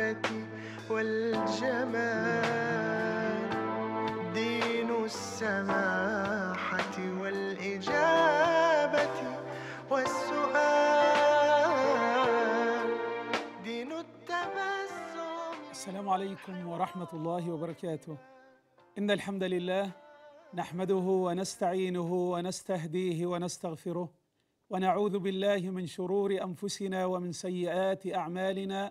المحبة والجمال دين السماحة والإجابة والسؤال دين التبسم السلام عليكم ورحمة الله وبركاته إن الحمد لله نحمده ونستعينه ونستهديه ونستغفره ونعوذ بالله من شرور انفسنا ومن سيئات اعمالنا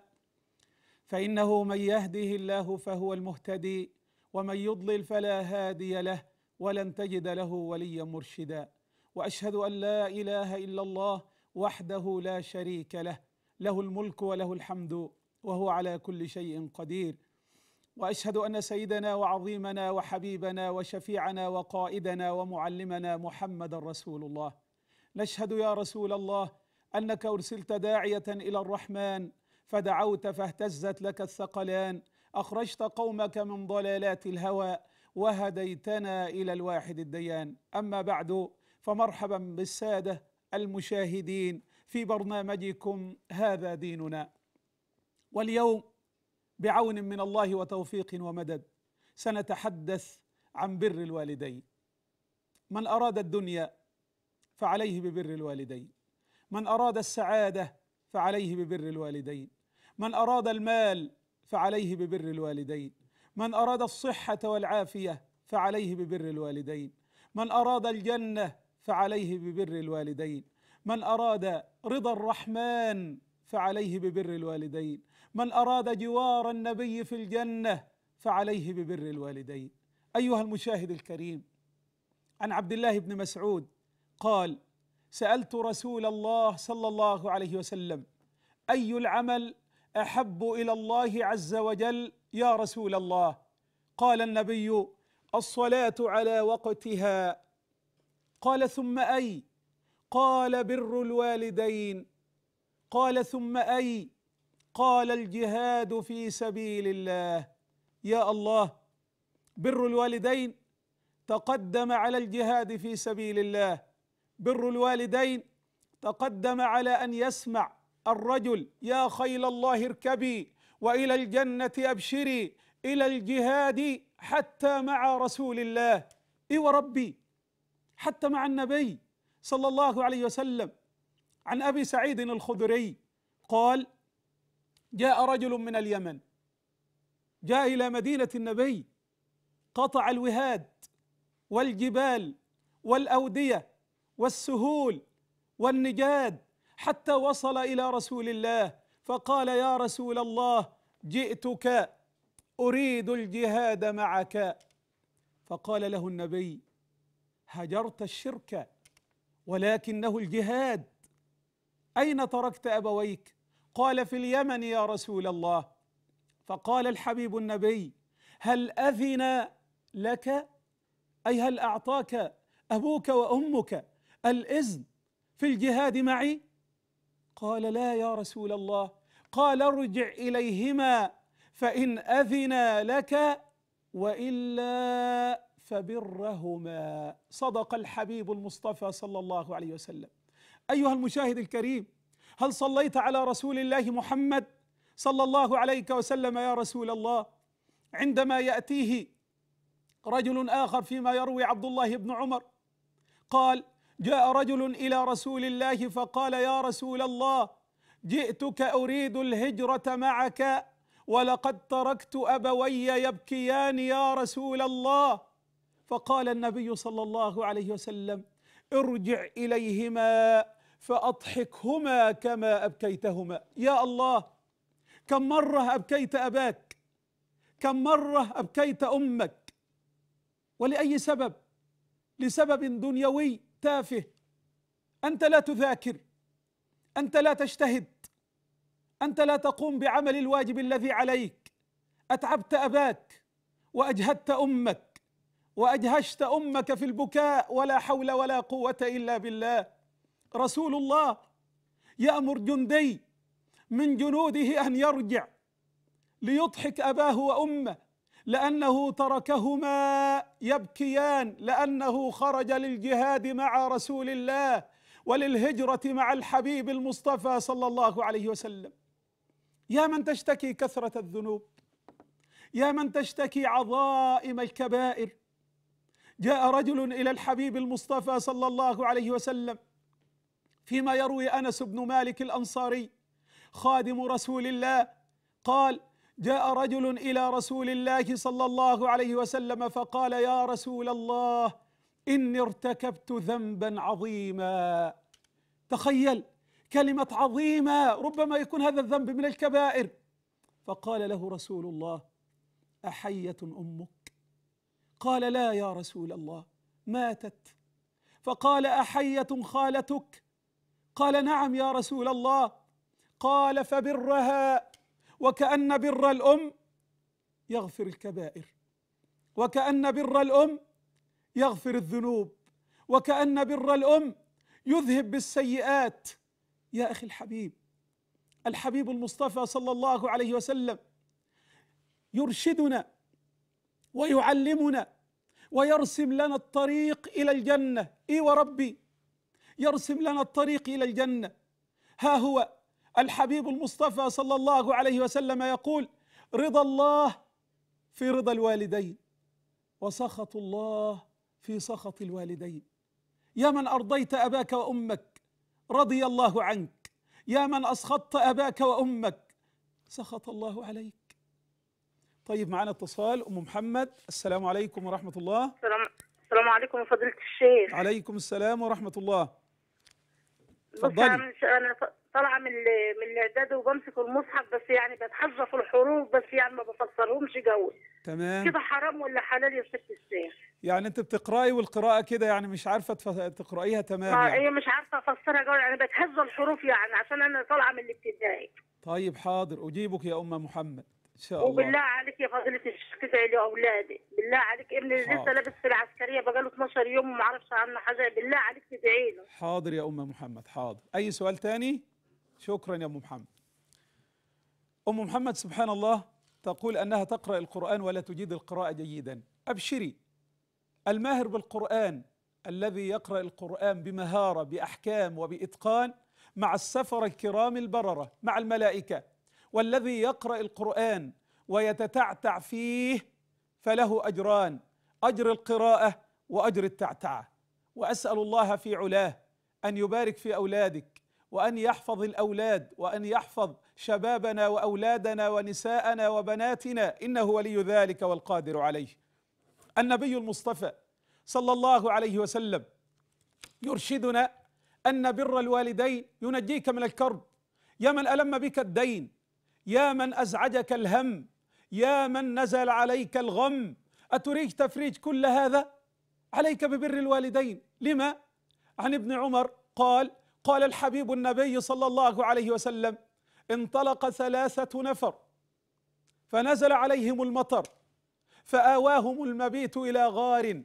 فانه من يهده الله فهو المهتدي ومن يضلل فلا هادي له ولن تجد له وليا مرشدا واشهد ان لا اله الا الله وحده لا شريك له له الملك وله الحمد وهو على كل شيء قدير واشهد ان سيدنا وعظيمنا وحبيبنا وشفيعنا وقائدنا ومعلمنا محمدا رسول الله نشهد يا رسول الله انك ارسلت داعيه الى الرحمن فدعوت فاهتزت لك الثقلان اخرجت قومك من ضلالات الهوى وهديتنا الى الواحد الديان اما بعد فمرحبا بالساده المشاهدين في برنامجكم هذا ديننا واليوم بعون من الله وتوفيق ومدد سنتحدث عن بر الوالدين من اراد الدنيا فعليه ببر الوالدين من اراد السعاده فعليه ببر الوالدين من اراد المال فعليه ببر الوالدين من اراد الصحه والعافيه فعليه ببر الوالدين من اراد الجنه فعليه ببر الوالدين من اراد رضا الرحمن فعليه ببر الوالدين من اراد جوار النبي في الجنه فعليه ببر الوالدين ايها المشاهد الكريم عن عبد الله بن مسعود قال سالت رسول الله صلى الله عليه وسلم اي العمل احب الى الله عز وجل يا رسول الله قال النبي الصلاه على وقتها قال ثم اي قال بر الوالدين قال ثم اي قال الجهاد في سبيل الله يا الله بر الوالدين تقدم على الجهاد في سبيل الله بر الوالدين تقدم على ان يسمع الرجل يا خيل الله اركبي والى الجنه ابشري الى الجهاد حتى مع رسول الله اي إيوه وربي حتى مع النبي صلى الله عليه وسلم عن ابي سعيد الخدري قال جاء رجل من اليمن جاء الى مدينه النبي قطع الوهاد والجبال والاوديه والسهول والنجاد حتى وصل الى رسول الله فقال يا رسول الله جئتك اريد الجهاد معك فقال له النبي هجرت الشرك ولكنه الجهاد اين تركت ابويك قال في اليمن يا رسول الله فقال الحبيب النبي هل اذن لك اي هل اعطاك ابوك وامك الاذن في الجهاد معي قال لا يا رسول الله قال ارجع اليهما فان اذنا لك والا فبرهما صدق الحبيب المصطفى صلى الله عليه وسلم ايها المشاهد الكريم هل صليت على رسول الله محمد صلى الله عليك وسلم يا رسول الله عندما ياتيه رجل اخر فيما يروي عبد الله بن عمر قال جاء رجل الى رسول الله فقال يا رسول الله جئتك اريد الهجره معك ولقد تركت ابوي يبكيان يا رسول الله فقال النبي صلى الله عليه وسلم ارجع اليهما فاضحكهما كما ابكيتهما يا الله كم مره ابكيت اباك كم مره ابكيت امك ولاي سبب لسبب دنيوي تافه انت لا تذاكر انت لا تجتهد انت لا تقوم بعمل الواجب الذي عليك اتعبت اباك واجهدت امك واجهشت امك في البكاء ولا حول ولا قوه الا بالله رسول الله يامر جندي من جنوده ان يرجع ليضحك اباه وامه لأنه تركهما يبكيان لأنه خرج للجهاد مع رسول الله وللهجرة مع الحبيب المصطفى صلى الله عليه وسلم يا من تشتكي كثرة الذنوب يا من تشتكي عظائم الكبائر جاء رجل إلى الحبيب المصطفى صلى الله عليه وسلم فيما يروي أنس بن مالك الأنصاري خادم رسول الله قال جاء رجل الى رسول الله صلى الله عليه وسلم فقال يا رسول الله اني ارتكبت ذنبا عظيما تخيل كلمه عظيمه ربما يكون هذا الذنب من الكبائر فقال له رسول الله احيه امك قال لا يا رسول الله ماتت فقال احيه خالتك قال نعم يا رسول الله قال فبرها وكأن بر الأم يغفر الكبائر وكأن بر الأم يغفر الذنوب وكأن بر الأم يذهب بالسيئات يا أخي الحبيب الحبيب المصطفى صلى الله عليه وسلم يرشدنا ويعلمنا ويرسم لنا الطريق إلى الجنة إي وربي يرسم لنا الطريق إلى الجنة ها هو الحبيب المصطفى صلى الله عليه وسلم يقول رضا الله في رضا الوالدين وسخط الله في سخط الوالدين يا من ارضيت اباك وامك رضي الله عنك يا من اسخطت اباك وامك سخط الله عليك طيب معنا اتصال ام محمد السلام عليكم ورحمه الله السلام السلام عليكم فضيله الشيخ عليكم السلام ورحمه الله تفضلي انا طالعه من من الاعداد وبمسك المصحف بس يعني بتحظى في الحروف بس يعني ما بفسرهمش قوي تمام كده حرام ولا حلال يا ست الشيخ يعني انت بتقراي والقراءه كده يعني مش عارفه تقرايها تمام ما آه، يعني. هي مش عارفه افسرها قوي يعني بتهز الحروف يعني عشان انا طالعه من الابتدائي طيب حاضر اجيبك يا ام محمد ان شاء الله وبالله عليك يا فضيله الشيخ تدعي لاولادي بالله عليك ابني لسه لابس في العسكريه بقاله 12 يوم ما اعرفش عنه حاجه بالله عليك تدعي له حاضر يا ام محمد حاضر اي سؤال تاني شكرا يا أم محمد أم محمد سبحان الله تقول أنها تقرأ القرآن ولا تجيد القراءة جيدا أبشري الماهر بالقرآن الذي يقرأ القرآن بمهارة بأحكام وبإتقان مع السفر الكرام البررة مع الملائكة والذي يقرأ القرآن ويتتعتع فيه فله أجران أجر القراءة وأجر التعتعة وأسأل الله في علاه أن يبارك في أولادك وان يحفظ الاولاد وان يحفظ شبابنا واولادنا ونساءنا وبناتنا انه ولي ذلك والقادر عليه النبي المصطفى صلى الله عليه وسلم يرشدنا ان بر الوالدين ينجيك من الكرب يا من الم بك الدين يا من ازعجك الهم يا من نزل عليك الغم اتريد تفريج كل هذا عليك ببر الوالدين لما عن ابن عمر قال قال الحبيب النبي صلى الله عليه وسلم انطلق ثلاثة نفر فنزل عليهم المطر فآواهم المبيت إلى غار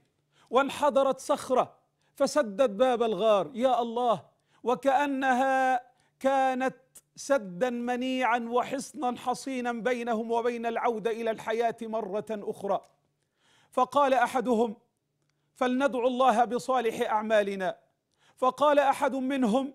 وانحدرت صخرة فسدت باب الغار يا الله وكأنها كانت سدا منيعا وحصنا حصينا بينهم وبين العودة إلى الحياة مرة أخرى فقال أحدهم فلندعو الله بصالح أعمالنا فقال احد منهم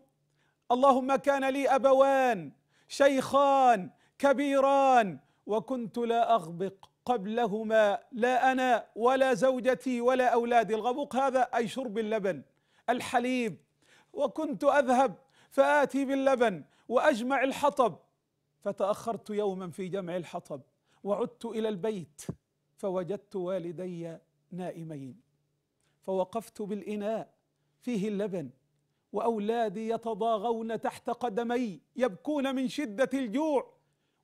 اللهم كان لي ابوان شيخان كبيران وكنت لا اغبق قبلهما لا انا ولا زوجتي ولا اولادي الغبق هذا اي شرب اللبن الحليب وكنت اذهب فاتي باللبن واجمع الحطب فتاخرت يوما في جمع الحطب وعدت الى البيت فوجدت والدي نائمين فوقفت بالاناء فيه اللبن واولادي يتضاغون تحت قدمي يبكون من شده الجوع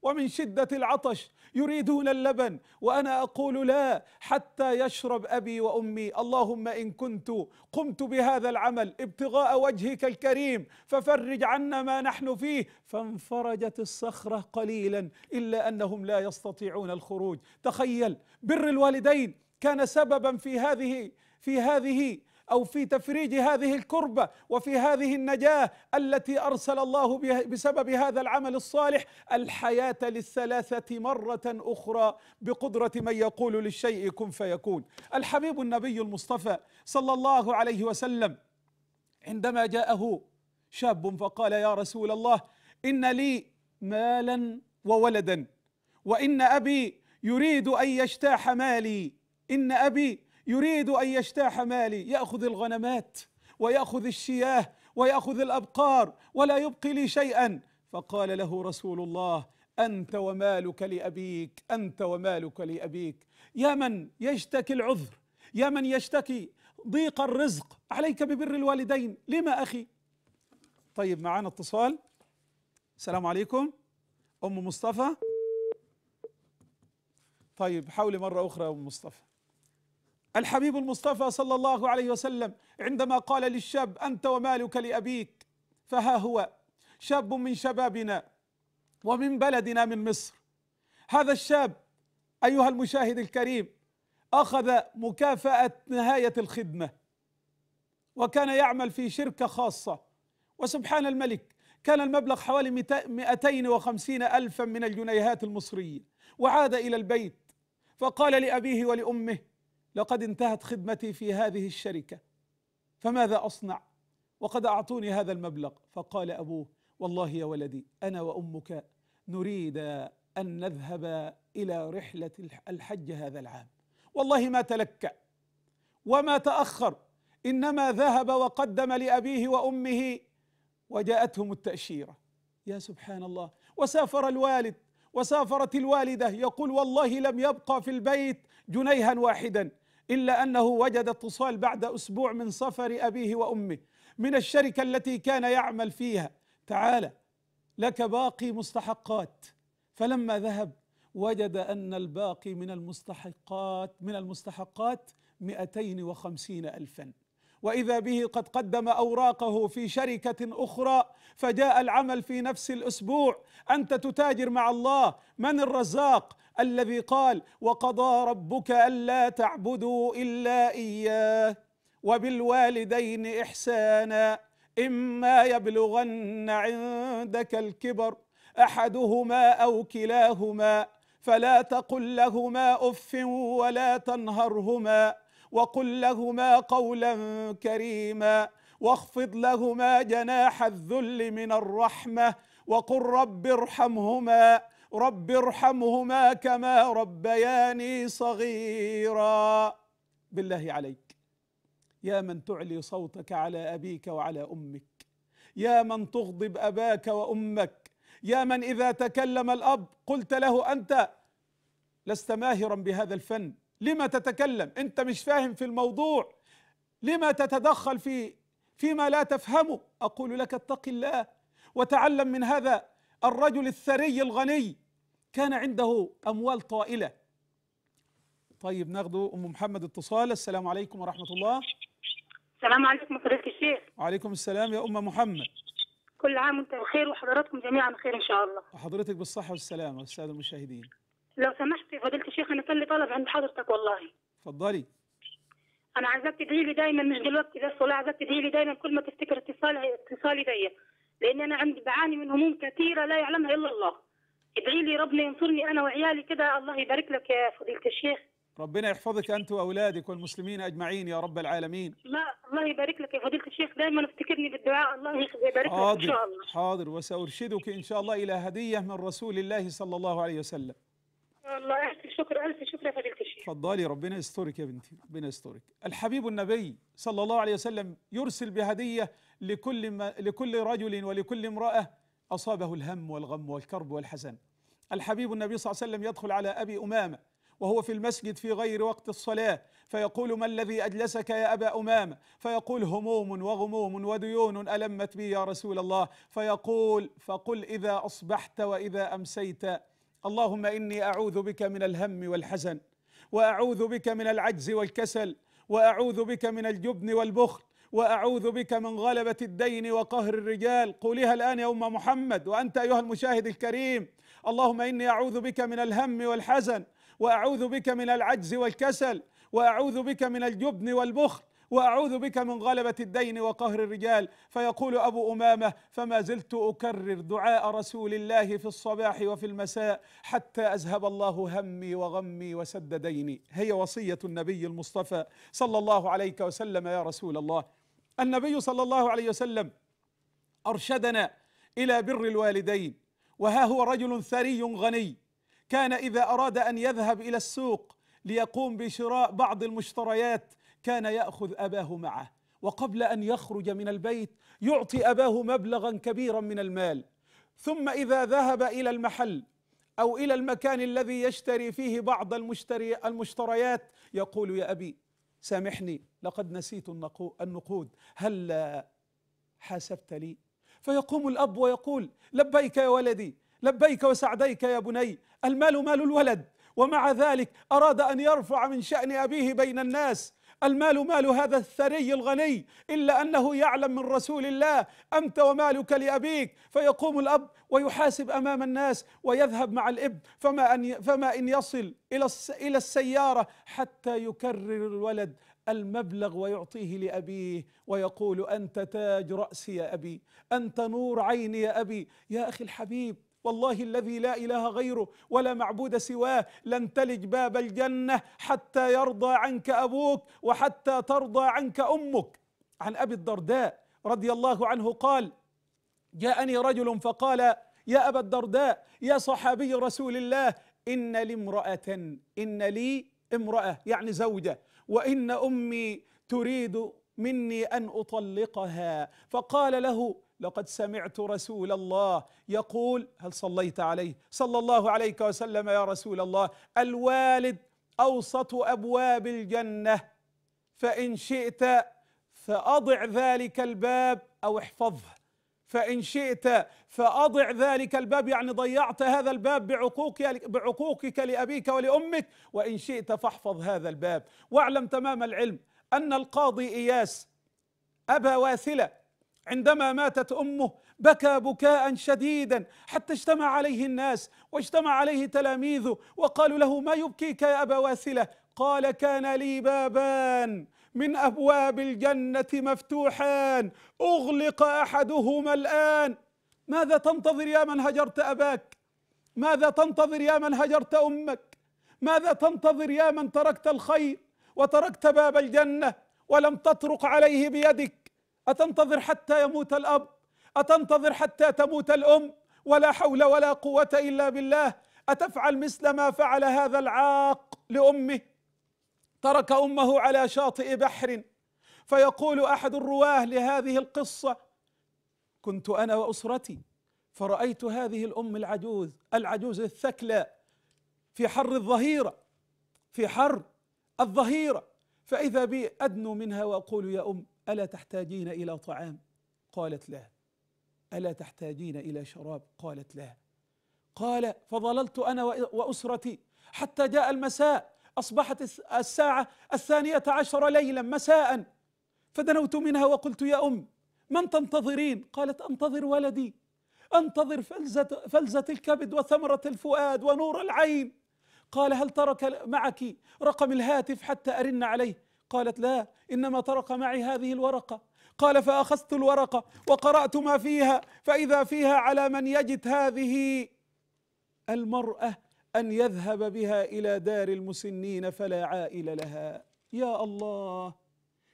ومن شده العطش يريدون اللبن وانا اقول لا حتى يشرب ابي وامي اللهم ان كنت قمت بهذا العمل ابتغاء وجهك الكريم ففرج عنا ما نحن فيه فانفرجت الصخره قليلا الا انهم لا يستطيعون الخروج تخيل بر الوالدين كان سببا في هذه في هذه او في تفريج هذه الكربه وفي هذه النجاه التي ارسل الله بسبب هذا العمل الصالح الحياه للثلاثه مره اخرى بقدره من يقول للشيء كن فيكون الحبيب النبي المصطفى صلى الله عليه وسلم عندما جاءه شاب فقال يا رسول الله ان لي مالا وولدا وان ابي يريد ان يجتاح مالي ان ابي يريد أن يجتاح مالي يأخذ الغنمات ويأخذ الشياه ويأخذ الأبقار ولا يبقي لي شيئا فقال له رسول الله أنت ومالك لأبيك أنت ومالك لأبيك يا من يشتكي العذر يا من يشتكي ضيق الرزق عليك ببر الوالدين لما أخي طيب معانا اتصال السلام عليكم أم مصطفى طيب حاولي مرة أخرى يا أم مصطفى الحبيب المصطفى صلى الله عليه وسلم عندما قال للشاب أنت ومالك لأبيك فها هو شاب من شبابنا ومن بلدنا من مصر هذا الشاب أيها المشاهد الكريم أخذ مكافأة نهاية الخدمة وكان يعمل في شركة خاصة وسبحان الملك كان المبلغ حوالي 250 ألفا من الجنيهات المصرية وعاد إلى البيت فقال لأبيه ولأمه لقد انتهت خدمتي في هذه الشركه فماذا اصنع وقد اعطوني هذا المبلغ فقال ابوه والله يا ولدي انا وامك نريد ان نذهب الى رحله الحج هذا العام والله ما تلكأ وما تأخر إنما ذهب وقدم لأبيه وأمه وجاءتهم التأشيرة يا سبحان الله وسافر الوالد وسافرت الوالدة يقول والله لم يبقى في البيت جنيها واحدا إلا أنه وجد اتصال بعد أسبوع من سفر أبيه وأمه من الشركة التي كان يعمل فيها تعالى لك باقي مستحقات فلما ذهب وجد أن الباقي من المستحقات من المستحقات 250 ألفاً واذا به قد قدم اوراقه في شركه اخرى فجاء العمل في نفس الاسبوع انت تتاجر مع الله من الرزاق الذي قال وقضى ربك ألا تعبدوا إلا إياه وبالوالدين إحسانا إما يبلغن عندك الكبر أحدهما أو كلاهما فلا تقل لهما أف ولا تنهرهما وقل لهما قولا كريما واخفض لهما جناح الذل من الرحمة وقل رب ارحمهما رب ارحمهما كما ربياني صغيرا بالله عليك يا من تعلي صوتك على ابيك وعلى امك يا من تغضب اباك وامك يا من اذا تكلم الاب قلت له انت لست ماهرا بهذا الفن لما تتكلم انت مش فاهم في الموضوع لما تتدخل في فيما لا تفهمه اقول لك اتق الله وتعلم من هذا الرجل الثري الغني كان عنده أموال طائلة طيب ناخذ أم محمد اتصال السلام عليكم ورحمة الله السلام عليكم فضيلة الشيخ وعليكم السلام يا أم محمد كل عام وانت بخير وحضراتكم جميعا بخير إن شاء الله وحضرتك بالصحة والسلامة والسادة المشاهدين لو سمحت فضيلة الشيخ أنا كان لي طلب عند حضرتك والله اتفضلي انا عايزاك تدعي لي دايما مش دلوقتي بس والله عايزاك تدعي لي دايما كل ما تفتكر اتصالي اتصالي بيا لان انا عندي بعاني من هموم كثيره لا يعلمها الا الله ادعي لي ربنا ينصرني انا وعيالي كده الله يبارك لك يا فضيله الشيخ ربنا يحفظك انت واولادك والمسلمين اجمعين يا رب العالمين لا الله يبارك لك يا فضيله الشيخ دايما افتكرني بالدعاء الله يبارك حاضر. لك ان شاء الله حاضر وسارشدك ان شاء الله الى هديه من رسول الله صلى الله عليه وسلم الله الف شكر الف شكر يا فضيله اتفضلي ربنا يسترك يا بنتي ربنا يسترك الحبيب النبي صلى الله عليه وسلم يرسل بهديه لكل ما لكل رجل ولكل امراه اصابه الهم والغم والكرب والحزن الحبيب النبي صلى الله عليه وسلم يدخل على ابي امامه وهو في المسجد في غير وقت الصلاه فيقول ما الذي اجلسك يا ابا امامه فيقول هموم وغموم وديون المت بي يا رسول الله فيقول فقل اذا اصبحت واذا امسيت اللهم اني اعوذ بك من الهم والحزن واعوذ بك من العجز والكسل واعوذ بك من الجبن والبخل واعوذ بك من غلبه الدين وقهر الرجال قولها الان يا ام محمد وانت ايها المشاهد الكريم اللهم اني اعوذ بك من الهم والحزن واعوذ بك من العجز والكسل واعوذ بك من الجبن والبخل واعوذ بك من غلبه الدين وقهر الرجال فيقول ابو امامه فما زلت اكرر دعاء رسول الله في الصباح وفي المساء حتى اذهب الله همي وغمي وسد ديني هي وصيه النبي المصطفى صلى الله عليك وسلم يا رسول الله النبي صلى الله عليه وسلم ارشدنا الى بر الوالدين وها هو رجل ثري غني كان اذا اراد ان يذهب الى السوق ليقوم بشراء بعض المشتريات كان ياخذ اباه معه وقبل ان يخرج من البيت يعطي اباه مبلغا كبيرا من المال ثم اذا ذهب الى المحل او الى المكان الذي يشتري فيه بعض المشتري المشتريات يقول يا ابي سامحني لقد نسيت النقود هل حاسبت لي فيقوم الاب ويقول لبيك يا ولدي لبيك وسعديك يا بني المال مال الولد ومع ذلك اراد ان يرفع من شان ابيه بين الناس المال مال هذا الثري الغني إلا أنه يعلم من رسول الله أنت ومالك لأبيك فيقوم الأب ويحاسب أمام الناس ويذهب مع الإب فما أن فما إن يصل إلى إلى السيارة حتى يكرر الولد المبلغ ويعطيه لأبيه ويقول أنت تاج رأسي يا أبي أنت نور عيني يا أبي يا أخي الحبيب والله الذي لا اله غيره ولا معبود سواه لن تلج باب الجنه حتى يرضى عنك ابوك وحتى ترضى عنك امك عن ابي الدرداء رضي الله عنه قال جاءني رجل فقال يا ابا الدرداء يا صحابي رسول الله ان لي امراه ان لي امراه يعني زوجه وان امي تريد مني ان اطلقها فقال له لقد سمعت رسول الله يقول هل صليت عليه صلى الله عليك وسلم يا رسول الله الوالد اوسط ابواب الجنه فان شئت فاضع ذلك الباب او احفظه فان شئت فاضع ذلك الباب يعني ضيعت هذا الباب بعقوقك بعقوقك لابيك ولامك وان شئت فاحفظ هذا الباب واعلم تمام العلم ان القاضي اياس ابا واثله عندما ماتت امه بكى بكاء شديدا حتى اجتمع عليه الناس واجتمع عليه تلاميذه وقالوا له ما يبكيك يا ابا واثله قال كان لي بابان من ابواب الجنه مفتوحان اغلق احدهما الان ماذا تنتظر يا من هجرت اباك ماذا تنتظر يا من هجرت امك ماذا تنتظر يا من تركت الخير وتركت باب الجنه ولم تطرق عليه بيدك أتنتظر حتى يموت الأب أتنتظر حتى تموت الأم ولا حول ولا قوة إلا بالله أتفعل مثل ما فعل هذا العاق لأمه ترك أمه على شاطئ بحر فيقول أحد الرواه لهذه القصة كنت أنا وأسرتي فرأيت هذه الأم العجوز العجوز الثكلى في حر الظهيرة في حر الظهيرة فإذا بي أدنو منها وأقول يا أم الا تحتاجين الى طعام قالت لا الا تحتاجين الى شراب قالت لا قال فظللت انا واسرتي حتى جاء المساء اصبحت الساعه الثانيه عشر ليلا مساء فدنوت منها وقلت يا ام من تنتظرين قالت انتظر ولدي انتظر فلزه فلزه الكبد وثمره الفؤاد ونور العين قال هل ترك معك رقم الهاتف حتى ارن عليه قالت لا انما طرق معي هذه الورقه قال فاخذت الورقه وقرات ما فيها فاذا فيها على من يجد هذه المراه ان يذهب بها الى دار المسنين فلا عائل لها يا الله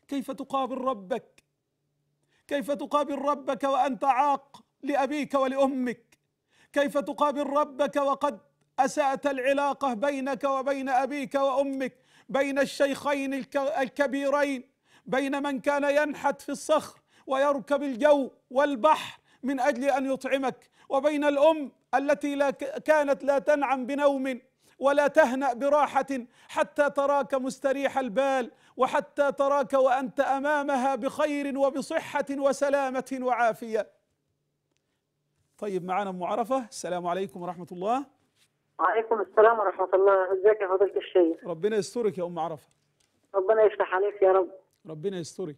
كيف تقابل ربك كيف تقابل ربك وانت عاق لابيك ولامك كيف تقابل ربك وقد اسات العلاقه بينك وبين ابيك وامك بين الشيخين الكبيرين بين من كان ينحت في الصخر ويركب الجو والبحر من اجل ان يطعمك وبين الام التي لا كانت لا تنعم بنوم ولا تهنأ براحة حتى تراك مستريح البال وحتى تراك وأنت أمامها بخير وبصحة وسلامة وعافية طيب معنا أم عرفة السلام عليكم ورحمة الله وعليكم السلام ورحمه الله ازيك يا فضيله الشيخ ربنا يسترك يا ام عرفه ربنا يفتح عليك يا رب ربنا يسترك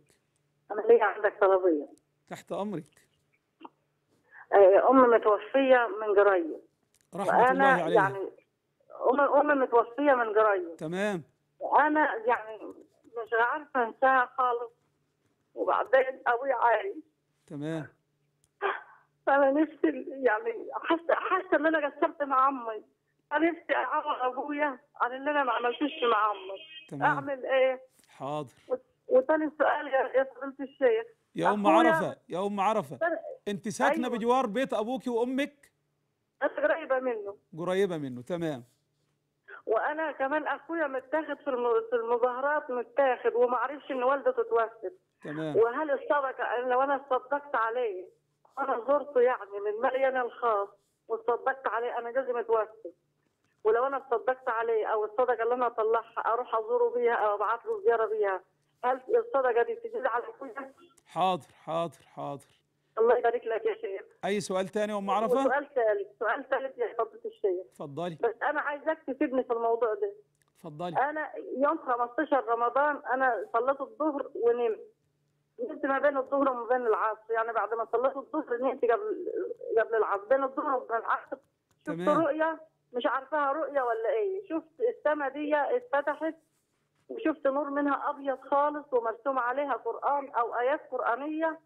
انا ليا عندك طلبيه تحت امرك آه، ام متوفيه من قريب رحمه الله عليها يعني ام ام متوفيه من قريب تمام وانا يعني مش عارفه انساها خالص وبعدين ابوي عايش تمام فانا نفسي يعني حاسه حاسه ان انا قصرت مع امي انا نفسي اعوض ابويا على اللي انا ما عملتوش مع امك تمام. اعمل ايه؟ حاضر وثاني سؤال يا فضيله الشيخ يا ام عرفه يا ام عرفه انت ساكنه أيوة. بجوار بيت ابوك وامك؟ انا قريبه منه قريبه منه تمام وانا كمان اخويا متاخد في المظاهرات متاخد وما عرفش ان والدته توفت تمام وهل الصدقه لو انا صدقت عليه انا زرته يعني من مريم الخاص وصدقت عليه انا لازم اتوفي ولو انا اتصدقت عليه او الصدقه اللي انا اطلعها اروح ازوره بيها او ابعت له زياره بيها هل الصدقه دي تجوز على اخويا؟ حاضر حاضر حاضر الله يبارك لك يا شيخ اي سؤال ثاني ام عرفه؟ سؤال ثالث سؤال ثالث يا فضيله الشيخ اتفضلي بس انا عايزاك تفيدني في الموضوع ده اتفضلي انا يوم 15 رمضان انا صليت الظهر ونمت نمت ما بين الظهر وما بين العصر يعني بعد ما صليت الظهر نمت قبل قبل العصر بين الظهر وبين العصر شفت رؤيه مش عارفاها رؤيه ولا ايه شفت السما دي اتفتحت وشفت نور منها ابيض خالص ومرسوم عليها قران او ايات قرانيه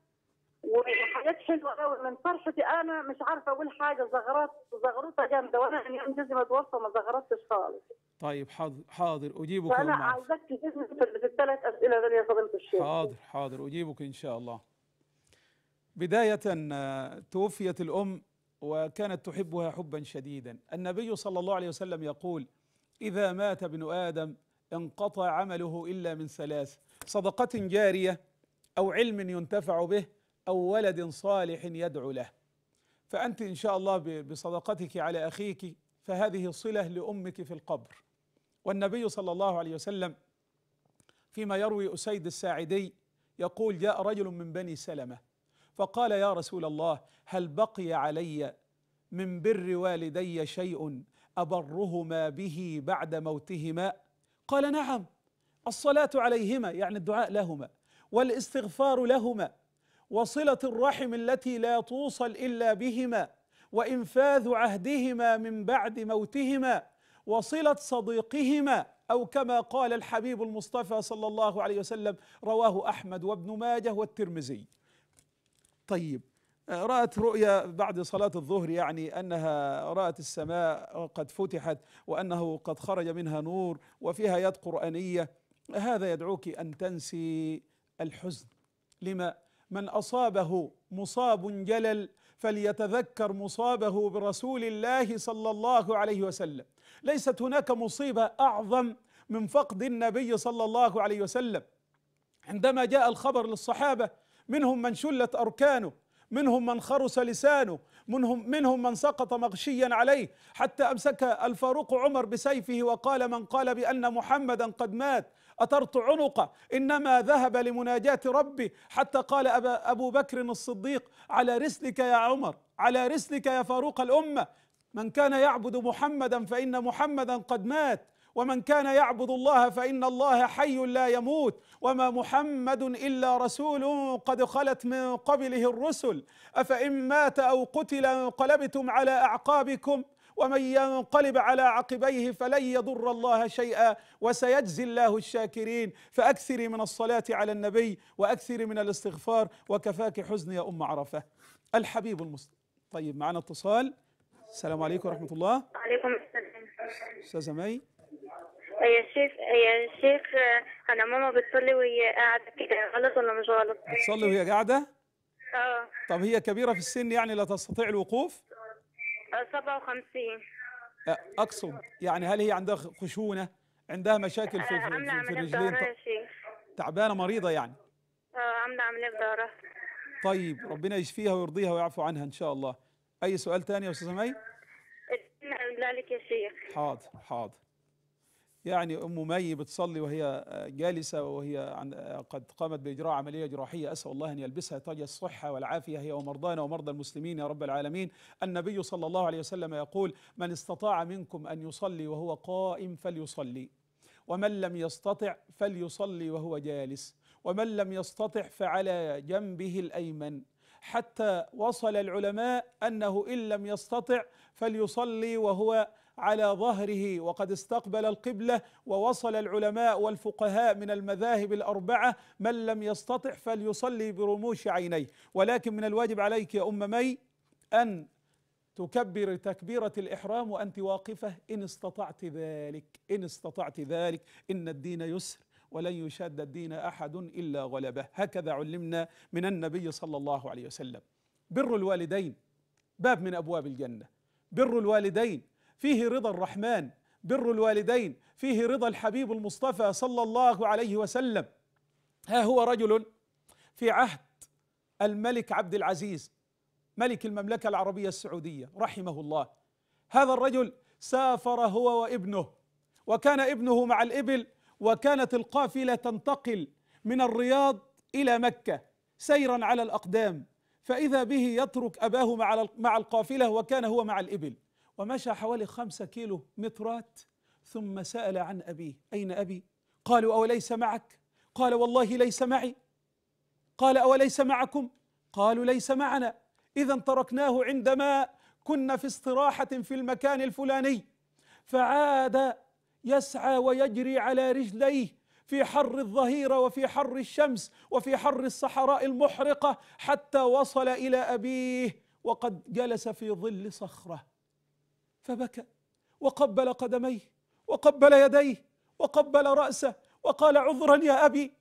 وحاجات حلوه قوي من فرحتي انا مش عارفه اقول حاجه زغرات زغروطه جامده وانا ايام جوزي متوفى ما زغرتش خالص طيب حاضر حاضر اجيبك انا عايزاك تجيبني في الثلاث اسئله دول يا فضيله الشيخ حاضر حاضر اجيبك ان شاء الله بدايه آه، توفيت الام وكانت تحبها حبا شديدا النبي صلى الله عليه وسلم يقول اذا مات ابن ادم انقطع عمله الا من ثلاث صدقه جاريه او علم ينتفع به او ولد صالح يدعو له فانت ان شاء الله بصدقتك على اخيك فهذه صله لامك في القبر والنبي صلى الله عليه وسلم فيما يروي اسيد الساعدي يقول جاء رجل من بني سلمه فقال يا رسول الله هل بقي علي من بر والدي شيء أبرهما به بعد موتهما قال نعم الصلاة عليهما يعني الدعاء لهما والاستغفار لهما وصلة الرحم التي لا توصل إلا بهما وإنفاذ عهدهما من بعد موتهما وصلة صديقهما أو كما قال الحبيب المصطفى صلى الله عليه وسلم رواه أحمد وابن ماجه والترمذي طيب آه، رأت رؤيا بعد صلاة الظهر يعني أنها رأت السماء قد فتحت وأنه قد خرج منها نور وفيها آيات قرآنية هذا يدعوك أن تنسي الحزن لما من أصابه مصاب جلل فليتذكر مصابه برسول الله صلى الله عليه وسلم ليست هناك مصيبة أعظم من فقد النبي صلى الله عليه وسلم عندما جاء الخبر للصحابة منهم من شلت أركانه منهم من خرس لسانه منهم منهم من سقط مغشيا عليه حتى امسك الفاروق عمر بسيفه وقال من قال بان محمدا قد مات اثرت عنقه انما ذهب لمناجاه ربي حتى قال أبا ابو بكر الصديق على رسلك يا عمر على رسلك يا فاروق الامه من كان يعبد محمدا فان محمدا قد مات ومن كان يعبد الله فان الله حي لا يموت وما محمد الا رسول قد خلت من قبله الرسل افان مات او قتل انقلبتم على اعقابكم ومن ينقلب على عقبيه فلن يضر الله شيئا وسيجزي الله الشاكرين فاكثري من الصلاه على النبي واكثري من الاستغفار وكفاك حزن يا ام عرفه الحبيب المسلم طيب معنا اتصال السلام عليكم ورحمه الله وعليكم السلام استاذه مي يا شيخ يا شيخ انا ماما بتصلي وهي قاعده كده غلط ولا مش غلط؟ بتصلي وهي قاعده؟ اه طب هي كبيره في السن يعني لا تستطيع الوقوف؟ 57 آه، اقصد يعني هل هي عندها خشونه؟ عندها مشاكل في آه، في, في في الرجلين؟ تعبانه مريضه يعني؟ اه عامله عمليه في ظهرها طيب ربنا يشفيها ويرضيها ويعفو عنها ان شاء الله. اي سؤال ثاني يا استاذه مي؟ لا لك يا شيخ حاضر حاضر يعني أم مي بتصلي وهي آه، جالسة وهي آه، قد قامت بإجراء عملية جراحية أسأل الله أن يلبسها تاج الصحة والعافية هي ومرضانا ومرضى المسلمين يا رب العالمين النبي صلى الله عليه وسلم يقول من استطاع منكم أن يصلي وهو قائم فليصلي ومن لم يستطع فليصلي وهو جالس ومن لم يستطع فعلى جنبه الأيمن حتى وصل العلماء أنه إن لم يستطع فليصلي وهو على ظهره وقد استقبل القبلة ووصل العلماء والفقهاء من المذاهب الأربعة من لم يستطع فليصلي برموش عينيه ولكن من الواجب عليك يا أم مي أن تكبر تكبيرة الإحرام وأنت واقفة إن استطعت ذلك إن استطعت ذلك إن الدين يسر ولن يشاد الدين أحد إلا غلبه هكذا علمنا من النبي صلى الله عليه وسلم بر الوالدين باب من أبواب الجنة بر الوالدين فيه رضا الرحمن بر الوالدين فيه رضا الحبيب المصطفى صلى الله عليه وسلم ها هو رجل في عهد الملك عبد العزيز ملك المملكة العربية السعودية رحمه الله هذا الرجل سافر هو وابنه وكان ابنه مع الإبل وكانت القافلة تنتقل من الرياض إلى مكة سيرا على الأقدام فإذا به يترك أباه مع القافلة وكان هو مع الإبل ومشى حوالي خمسة كيلو مترات ثم سأل عن أبيه أين أبي؟ قالوا أوليس معك؟ قال والله ليس معي قال أوليس معكم؟ قالوا ليس معنا إذا تركناه عندما كنا في استراحة في المكان الفلاني فعاد يسعى ويجري على رجليه في حر الظهيرة وفي حر الشمس وفي حر الصحراء المحرقة حتى وصل إلى أبيه وقد جلس في ظل صخرة فبكى وقبل قدميه وقبل يديه وقبل راسه وقال عذرا يا ابي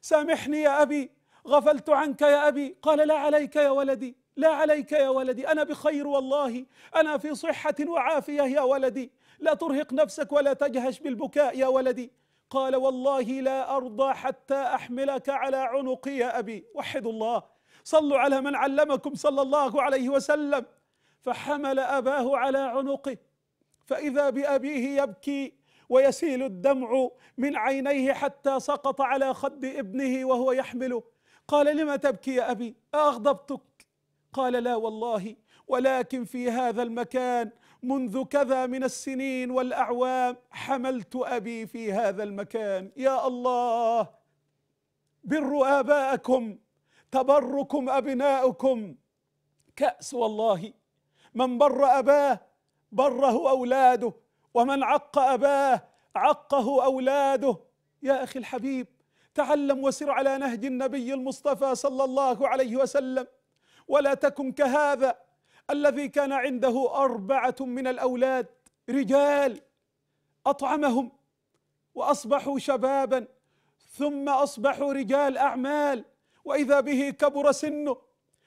سامحني يا ابي غفلت عنك يا ابي قال لا عليك يا ولدي لا عليك يا ولدي انا بخير والله انا في صحه وعافيه يا ولدي لا ترهق نفسك ولا تجهش بالبكاء يا ولدي قال والله لا ارضى حتى احملك على عنقي يا ابي وحدوا الله صلوا على من علمكم صلى الله عليه وسلم فحمل اباه على عنقه فاذا بابيه يبكي ويسيل الدمع من عينيه حتى سقط على خد ابنه وهو يحمله قال لم تبكي يا ابي اغضبتك قال لا والله ولكن في هذا المكان منذ كذا من السنين والاعوام حملت ابي في هذا المكان يا الله بروا اباءكم تبركم ابناؤكم كاس والله من بر أباه بره أولاده ومن عق أباه عقه أولاده يا أخي الحبيب تعلم وسر على نهج النبي المصطفى صلى الله عليه وسلم ولا تكن كهذا الذي كان عنده أربعة من الأولاد رجال أطعمهم وأصبحوا شبابا ثم أصبحوا رجال أعمال وإذا به كبر سنه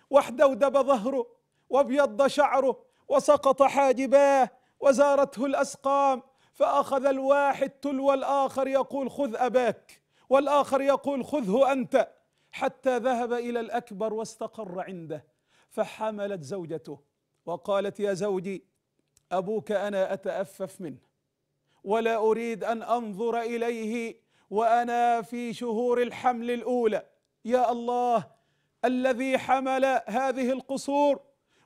واحدودب ظهره وابيض شعره وسقط حاجباه وزارته الأسقام فأخذ الواحد تلو الآخر يقول خذ أباك والآخر يقول خذه أنت حتى ذهب إلى الأكبر واستقر عنده فحملت زوجته وقالت يا زوجي أبوك أنا أتأفف منه ولا أريد أن أنظر إليه وأنا في شهور الحمل الأولى يا الله الذي حمل هذه القصور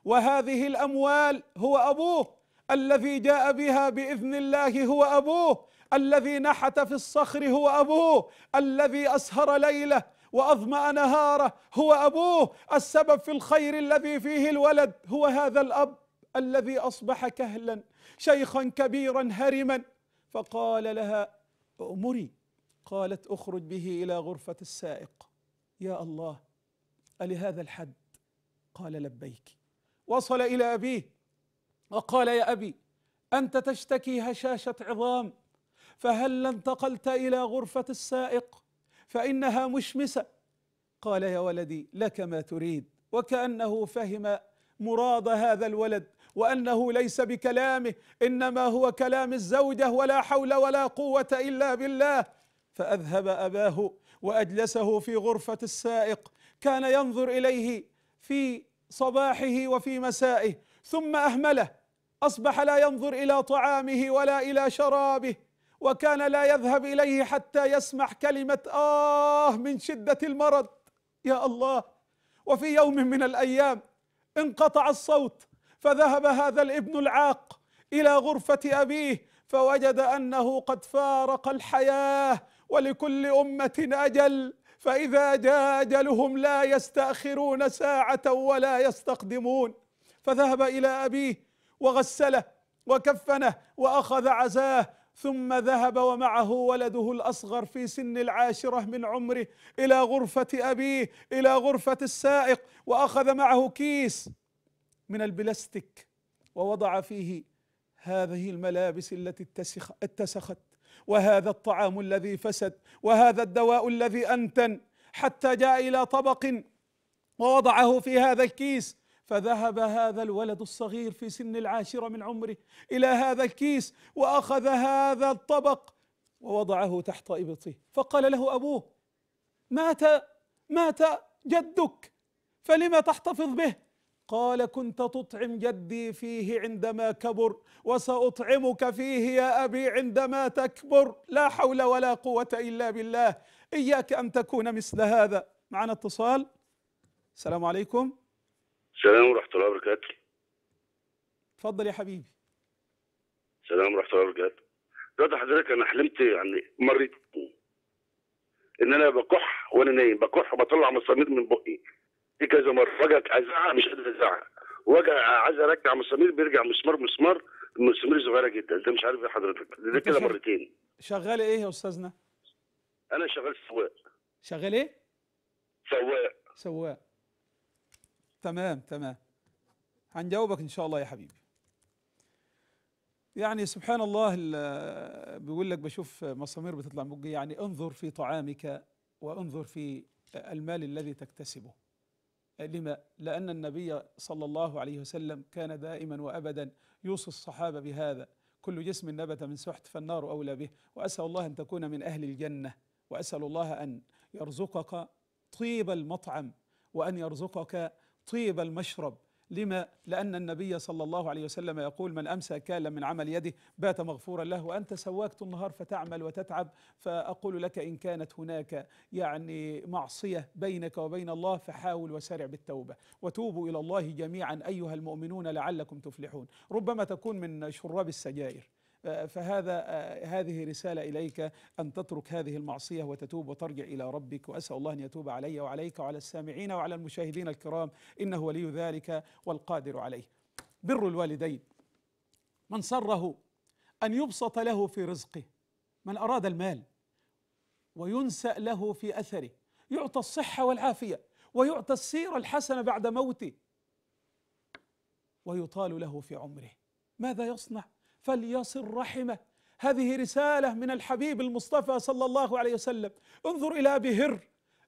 وهذه الأموال هو أبوه الذي جاء بها بإذن الله هو أبوه الذي نحت في الصخر هو أبوه الذي أسهر ليله وأظمأ نهاره هو أبوه السبب في الخير الذي فيه الولد هو هذا الأب الذي أصبح كهلا شيخا كبيرا هرما فقال لها أمري قالت أخرج به إلى غرفة السائق يا الله ألهذا الحد قال لبيك وصل الى ابيه وقال يا ابي انت تشتكي هشاشه عظام فهل انتقلت الى غرفه السائق فانها مشمسه قال يا ولدي لك ما تريد وكانه فهم مراد هذا الولد وانه ليس بكلامه انما هو كلام الزوجه ولا حول ولا قوه الا بالله فاذهب اباه واجلسه في غرفه السائق كان ينظر اليه في صباحه وفي مسائه ثم اهمله اصبح لا ينظر الى طعامه ولا الى شرابه وكان لا يذهب اليه حتى يسمع كلمه اه من شده المرض يا الله وفي يوم من الايام انقطع الصوت فذهب هذا الابن العاق الى غرفه ابيه فوجد انه قد فارق الحياه ولكل امه اجل فإذا جادلهم لا يستأخرون ساعة ولا يستقدمون فذهب إلى أبيه وغسله وكفنه وأخذ عزاه ثم ذهب ومعه ولده الأصغر في سن العاشرة من عمره إلى غرفة أبيه إلى غرفة السائق وأخذ معه كيس من البلاستيك ووضع فيه هذه الملابس التي اتسخت وهذا الطعام الذي فسد وهذا الدواء الذي انتن حتى جاء الى طبق ووضعه في هذا الكيس فذهب هذا الولد الصغير في سن العاشرة من عمره إلى هذا الكيس وأخذ هذا الطبق ووضعه تحت إبطه فقال له أبوه مات مات جدك فلما تحتفظ به قال كنت تطعم جدي فيه عندما كبر وساطعمك فيه يا ابي عندما تكبر لا حول ولا قوه الا بالله اياك ان تكون مثل هذا معنا اتصال السلام عليكم السلام ورحمه الله وبركاته تفضل يا حبيبي السلام ورحمه الله وبركاته دلوقتي حضرتك انا حلمت يعني مريت ان انا بكح وانا نايم بكح وبطلع مصامير من بقي دي كذا مره وجع ازعق مش قادر ازعق وجع عايز ارجع مسامير بيرجع مسمار مسمار مسامير صغيره جدا انت مش عارف ايه حضرتك ده كده مرتين شغال ايه يا استاذنا؟ انا شغال سواق شغال ايه؟ سواق سواق تمام تمام هنجاوبك ان شاء الله يا حبيبي يعني سبحان الله بيقول لك بشوف مسامير بتطلع من يعني انظر في طعامك وانظر في المال الذي تكتسبه لما؟ لأن النبي صلى الله عليه وسلم كان دائما وأبدا يوصي الصحابة بهذا كل جسم نبت من سحت فالنار أولى به وأسأل الله أن تكون من أهل الجنة وأسأل الله أن يرزقك طيب المطعم وأن يرزقك طيب المشرب لما لأن النبي صلى الله عليه وسلم يقول من أمسى كالا من عمل يده بات مغفورا له وأنت سواك النهار فتعمل وتتعب فأقول لك إن كانت هناك يعني معصية بينك وبين الله فحاول وسارع بالتوبة وتوبوا إلى الله جميعا أيها المؤمنون لعلكم تفلحون ربما تكون من شراب السجائر فهذا آه، هذه رسالة إليك أن تترك هذه المعصية وتتوب وترجع إلى ربك وأسأل الله أن يتوب علي وعليك وعلى السامعين وعلى المشاهدين الكرام إنه ولي ذلك والقادر عليه بر الوالدين من سره أن يبسط له في رزقه من أراد المال وينسأ له في أثره يعطى الصحة والعافية ويعطى السيرة الحسنة بعد موته ويطال له في عمره ماذا يصنع فليصل رحمه هذه رساله من الحبيب المصطفى صلى الله عليه وسلم انظر الى بهر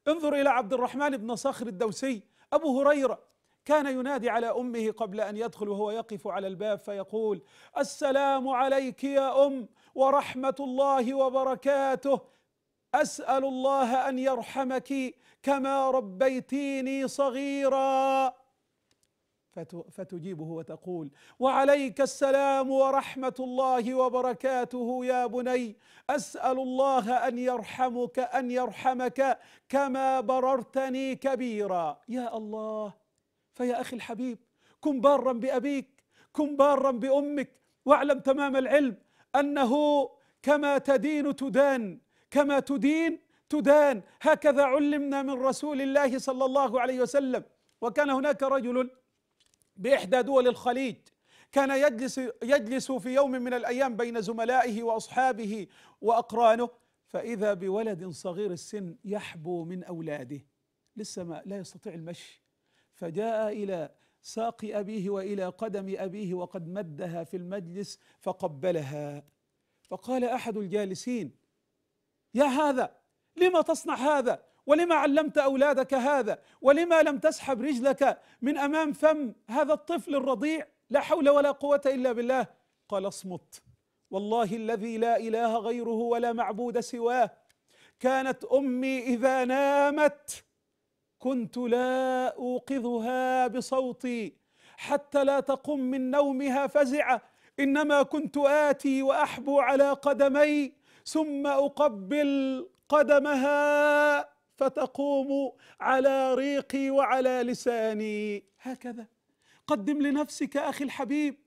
انظر الى عبد الرحمن بن صخر الدوسي ابو هريره كان ينادي على امه قبل ان يدخل وهو يقف على الباب فيقول السلام عليك يا ام ورحمه الله وبركاته اسال الله ان يرحمك كما ربيتيني صغيرا فتجيبه وتقول وعليك السلام ورحمه الله وبركاته يا بني اسال الله ان يرحمك ان يرحمك كما بررتني كبيرا يا الله فيا اخي الحبيب كن بارا بابيك كن بارا بامك واعلم تمام العلم انه كما تدين تدان كما تدين تدان هكذا علمنا من رسول الله صلى الله عليه وسلم وكان هناك رجل باحدى دول الخليج كان يجلس يجلس في يوم من الايام بين زملائه واصحابه واقرانه فاذا بولد صغير السن يحبو من اولاده لسه ما لا يستطيع المشي فجاء الى ساق ابيه والى قدم ابيه وقد مدها في المجلس فقبلها فقال احد الجالسين يا هذا لما تصنع هذا ولما علمت اولادك هذا ولما لم تسحب رجلك من امام فم هذا الطفل الرضيع لا حول ولا قوه الا بالله قال اصمت والله الذي لا اله غيره ولا معبود سواه كانت امي اذا نامت كنت لا اوقظها بصوتي حتى لا تقم من نومها فزعه انما كنت اتي واحبو على قدمي ثم اقبل قدمها فتقوم على ريقي وعلى لساني هكذا قدم لنفسك اخي الحبيب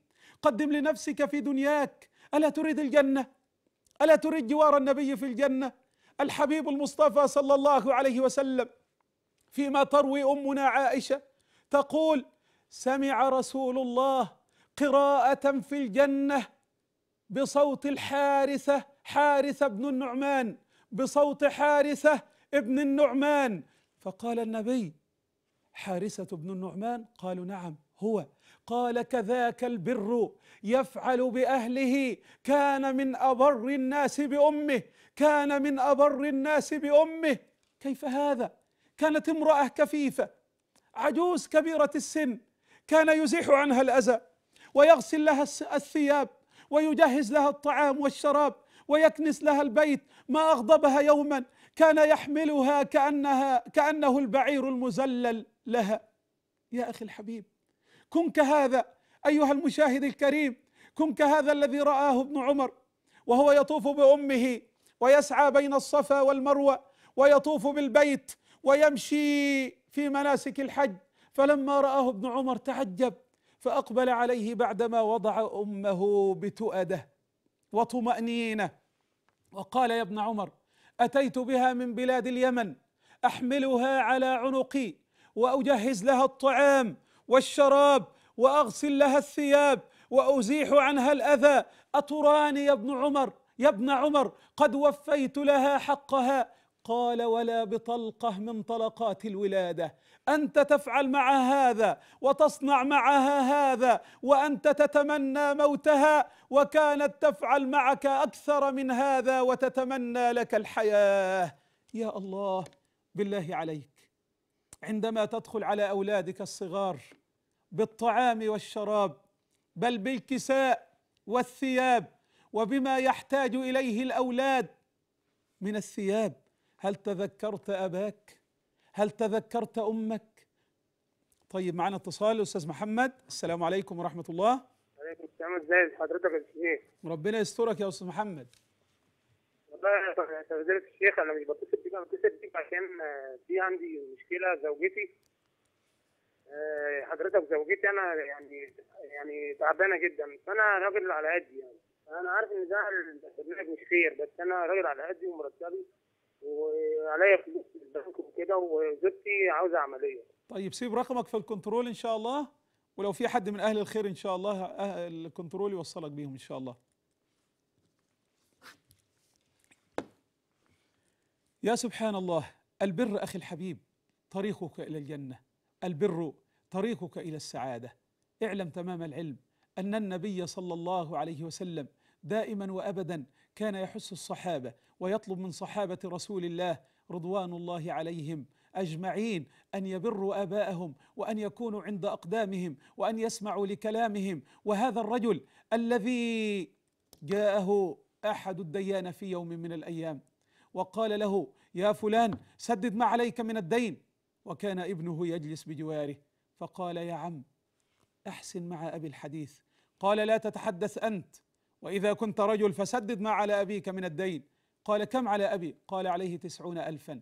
قدم لنفسك في دنياك الا تريد الجنه الا تريد جوار النبي في الجنه الحبيب المصطفى صلى الله عليه وسلم فيما تروي امنا عائشه تقول سمع رسول الله قراءه في الجنه بصوت الحارثه حارثه بن النعمان بصوت حارثه ابن النعمان فقال النبي حارثة بن النعمان قالوا نعم هو قال كذاك البر يفعل بأهله كان من أبر الناس بأمه كان من أبر الناس بأمه كيف هذا كانت امرأة كفيفة عجوز كبيرة السن كان يزيح عنها الأذى ويغسل لها الثياب ويجهز لها الطعام والشراب ويكنس لها البيت ما أغضبها يوما كان يحملها كأنها كأنه البعير المزلل لها يا أخي الحبيب كن كهذا أيها المشاهد الكريم كن كهذا الذي رآه ابن عمر وهو يطوف بأمه ويسعى بين الصفا والمروة ويطوف بالبيت ويمشي في مناسك الحج فلما رآه ابن عمر تعجب فأقبل عليه بعدما وضع أمه بتؤده وطمأنينة وقال يا ابن عمر أتيت بها من بلاد اليمن أحملها على عنقي وأجهز لها الطعام والشراب وأغسل لها الثياب وأزيح عنها الأذى أتراني يا ابن عمر يا ابن عمر قد وفيت لها حقها قال ولا بطلقه من طلقات الولاده انت تفعل مع هذا وتصنع معها هذا وانت تتمنى موتها وكانت تفعل معك اكثر من هذا وتتمنى لك الحياه يا الله بالله عليك عندما تدخل على اولادك الصغار بالطعام والشراب بل بالكساء والثياب وبما يحتاج اليه الاولاد من الثياب هل تذكرت أباك هل تذكرت أمك طيب معنا اتصال أستاذ محمد السلام عليكم ورحمة الله وعليكم السلام ازي حضرتك يا ربنا يسترك يا أستاذ محمد والله يا فضيلة الشيخ أنا مش بتصل بيك أنا بتصل بيك عشان آه، في عندي مشكلة زوجتي آه، حضرتك زوجتي أنا يعني يعني تعبانة جدا فأنا راجل على قدي يعني أنا عارف إن ده مش خير بس أنا راجل على قدي ومرتبي وعليا فلوس في البنك وكده وزوجتي عاوزه عمليه طيب سيب رقمك في الكنترول ان شاء الله ولو في حد من اهل الخير ان شاء الله أهل الكنترول يوصلك بيهم ان شاء الله يا سبحان الله البر اخي الحبيب طريقك الى الجنه البر طريقك الى السعاده اعلم تمام العلم ان النبي صلى الله عليه وسلم دائما وابدا كان يحس الصحابه ويطلب من صحابه رسول الله رضوان الله عليهم اجمعين ان يبروا اباءهم وان يكونوا عند اقدامهم وان يسمعوا لكلامهم وهذا الرجل الذي جاءه احد الديان في يوم من الايام وقال له يا فلان سدد ما عليك من الدين وكان ابنه يجلس بجواره فقال يا عم احسن مع ابي الحديث قال لا تتحدث انت وإذا كنت رجل فسدد ما على أبيك من الدين قال كم على أبي قال عليه تسعون ألفا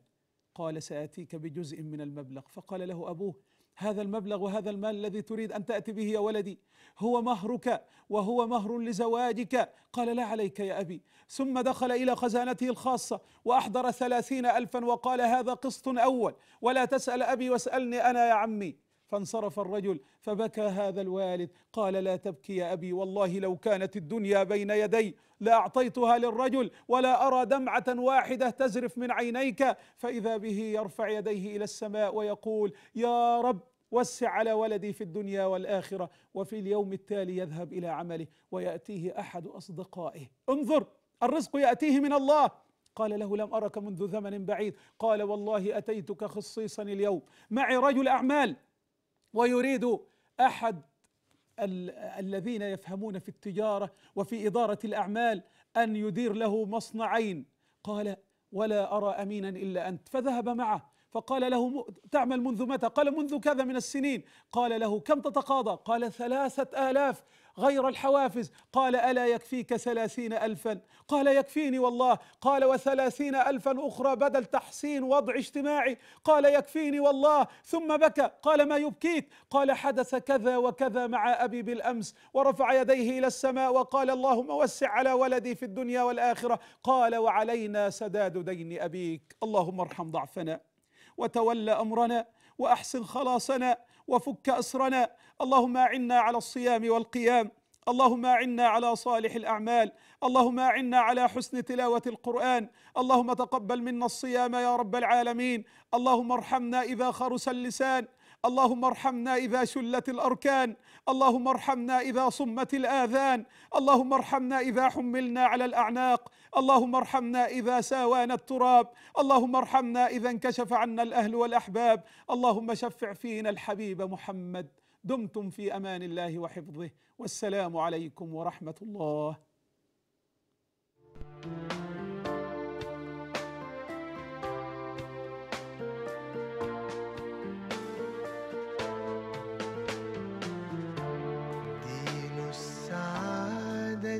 قال سآتيك بجزء من المبلغ فقال له أبوه هذا المبلغ وهذا المال الذي تريد أن تأتي به يا ولدي هو مهرك وهو مهر لزواجك قال لا عليك يا أبي ثم دخل إلى خزانته الخاصة وأحضر ثلاثين ألفا وقال هذا قسط أول ولا تسأل أبي واسألني أنا يا عمي فانصرف الرجل فبكى هذا الوالد قال لا تبكي يا أبي والله لو كانت الدنيا بين يدي لأعطيتها للرجل ولا أرى دمعة واحدة تزرف من عينيك فإذا به يرفع يديه إلى السماء ويقول يا رب وسع على ولدي في الدنيا والآخرة وفي اليوم التالي يذهب إلى عمله ويأتيه أحد أصدقائه انظر الرزق يأتيه من الله قال له لم أرك منذ زمن بعيد قال والله أتيتك خصيصا اليوم معي رجل أعمال ويريد احد الذين يفهمون في التجاره وفي اداره الاعمال ان يدير له مصنعين قال ولا ارى امينا الا انت فذهب معه فقال له تعمل منذ متى قال منذ كذا من السنين قال له كم تتقاضى قال ثلاثة آلاف غير الحوافز قال ألا يكفيك ثلاثين ألفا قال يكفيني والله قال وثلاثين ألفا أخرى بدل تحسين وضع اجتماعي قال يكفيني والله ثم بكى قال ما يبكيك قال حدث كذا وكذا مع أبي بالأمس ورفع يديه إلى السماء وقال اللهم وسع على ولدي في الدنيا والآخرة قال وعلينا سداد دين أبيك اللهم ارحم ضعفنا وتول امرنا واحسن خلاصنا وفك اسرنا اللهم اعنا على الصيام والقيام اللهم اعنا على صالح الاعمال اللهم اعنا على حسن تلاوه القران اللهم تقبل منا الصيام يا رب العالمين اللهم ارحمنا اذا خرس اللسان اللهم ارحمنا اذا شلت الاركان اللهم ارحمنا إذا صمت الآذان اللهم ارحمنا إذا حملنا على الأعناق اللهم ارحمنا إذا ساوانا التراب اللهم ارحمنا إذا انكشف عنا الأهل والأحباب اللهم شفع فينا الحبيب محمد دمتم في أمان الله وحفظه والسلام عليكم ورحمة الله thank you